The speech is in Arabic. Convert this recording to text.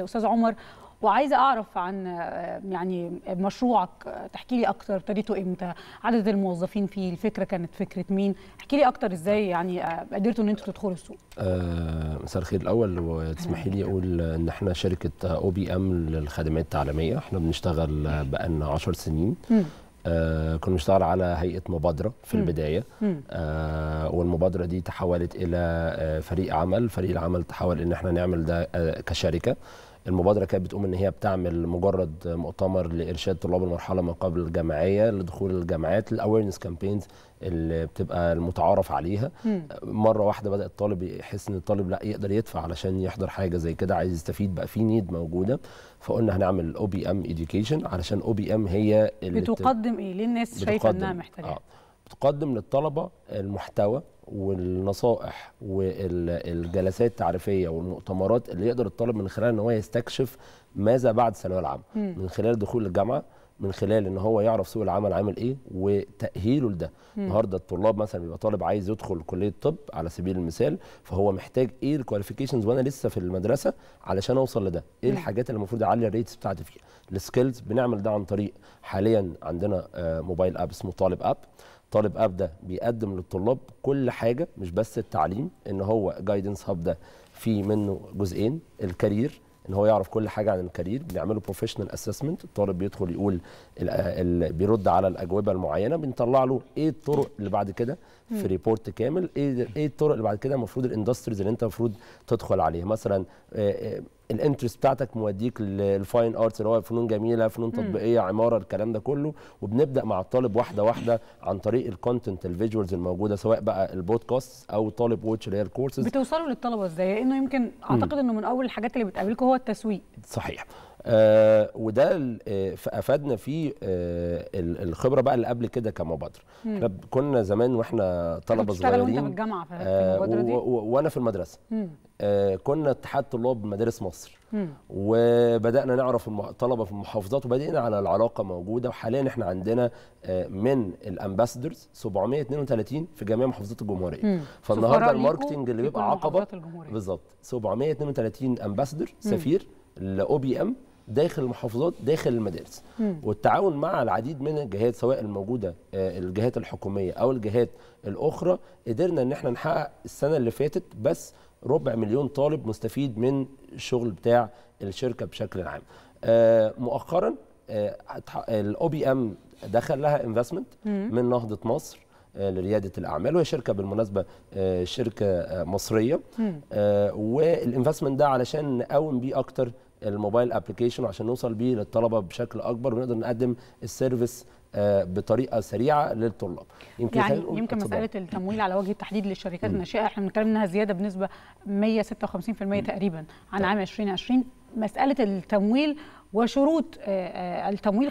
الاستاذ عمر وعايزه اعرف عن آه، يعني مشروعك تحكي لي اكتر ابتديته امتى عدد الموظفين فيه الفكره كانت فكره مين احكي لي اكتر ازاي يعني آه، قدرتوا ان انتوا تدخلوا السوق آه مساء الخير الاول وتسمحي لي اقول ان احنا شركه او بي ام للخدمات التعليميه احنا بنشتغل آه، بقالنا 10 سنين م. آه كنا بنشتغل على هيئه مبادره في م. البدايه آه والمبادره دي تحولت الى آه فريق عمل فريق العمل تحول ان احنا نعمل ده آه كشركه المبادره كانت بتقوم ان هي بتعمل مجرد مؤتمر لارشاد طلاب المرحله ما قبل الجامعيه لدخول الجامعات الاويرنس كامبينز اللي بتبقى المتعارف عليها مم. مره واحده بدا الطالب يحس ان الطالب لا يقدر يدفع علشان يحضر حاجه زي كده عايز يستفيد بقى في نيد موجوده فقلنا هنعمل او بي ام اديوكيشن علشان او بي ام هي اللي بتقدم ايه ليه الناس شايفه انها محتاجه آه. بتقدم للطلبه المحتوى والنصائح والجلسات التعريفيه والمؤتمرات اللي يقدر الطالب من خلالها ان هو يستكشف ماذا بعد الثانويه العامه من خلال دخول الجامعه من خلال ان هو يعرف سوق العمل عامل ايه وتاهيله لده النهارده الطلاب مثلا بيبقى طالب عايز يدخل كليه طب على سبيل المثال فهو محتاج ايه الكواليفيكيشنز وانا لسه في المدرسه علشان اوصل لده ايه الحاجات اللي المفروض اعلي الريتس بتاعتي فيها السكيلز بنعمل ده عن طريق حاليا عندنا موبايل آه، اب اسمه طالب اب طالب اب ده بيقدم للطلاب كل حاجه مش بس التعليم ان هو جايدنس هاب ده في منه جزئين الكارير ان هو يعرف كل حاجه عن الكارير بنعمله بروفيشنال اسسمنت الطالب بيدخل يقول الـ الـ بيرد على الاجوبه المعينه بنطلع له ايه الطرق اللي بعد كده في ريبورت كامل ايه ايه الطرق اللي بعد كده المفروض الاندستريز اللي انت المفروض تدخل عليها مثلا آه، آه، الانترست بتاعتك موديك للفاين ارتس اللي هو فنون جميله فنون تطبيقيه عماره الكلام ده كله وبنبدا مع الطالب واحده واحده عن طريق الكونتنت الفيجوالز الموجوده سواء بقى البودكاست او طالب ووتش اللي هي الكورسز بتوصلوا للطلبه ازاي؟ لانه يمكن اعتقد انه من اول الحاجات اللي بتقابلكم هو التسويق صحيح آه وده آه، افادنا فيه آه الخبره بقى اللي قبل كده كمبادره احنا كنا زمان واحنا طلبه صغيرين في الجامعه في المبادره آه، دي وانا في المدرسه آه كنا اتحاد طلاب مدارس مصر وبدانا نعرف الطلبه في المحافظات وبدانا على العلاقه موجوده وحاليا احنا عندنا آه، من الامباسدرز 732 في جميع محافظات الجمهوريه فالنهارده الماركتنج اللي بيبقى عقبه بالظبط 732 امباسدر سفير لاو بي ام داخل المحافظات داخل المدارس مم. والتعاون مع العديد من الجهات سواء الموجوده آه، الجهات الحكوميه او الجهات الاخرى قدرنا ان احنا نحقق السنه اللي فاتت بس ربع مليون طالب مستفيد من الشغل بتاع الشركه بشكل عام آه، مؤخرا الاو بي ام دخل لها انفستمنت من نهضه مصر آه، لرياده الاعمال وهي شركه بالمناسبه شركه مصريه والانفستمنت ده علشان نقوم بيه اكتر الموبايل ابلكيشن عشان نوصل بيه للطلبه بشكل اكبر ونقدر نقدم السيرفيس آه، بطريقه سريعه للطلاب يمكن يعني يمكن مساله التمويل على وجه التحديد للشركات الناشئه احنا بنتكلم انها زياده بنسبه 156% تقريبا عن طيب. عام 2020 مساله التمويل وشروط آه، آه، التمويل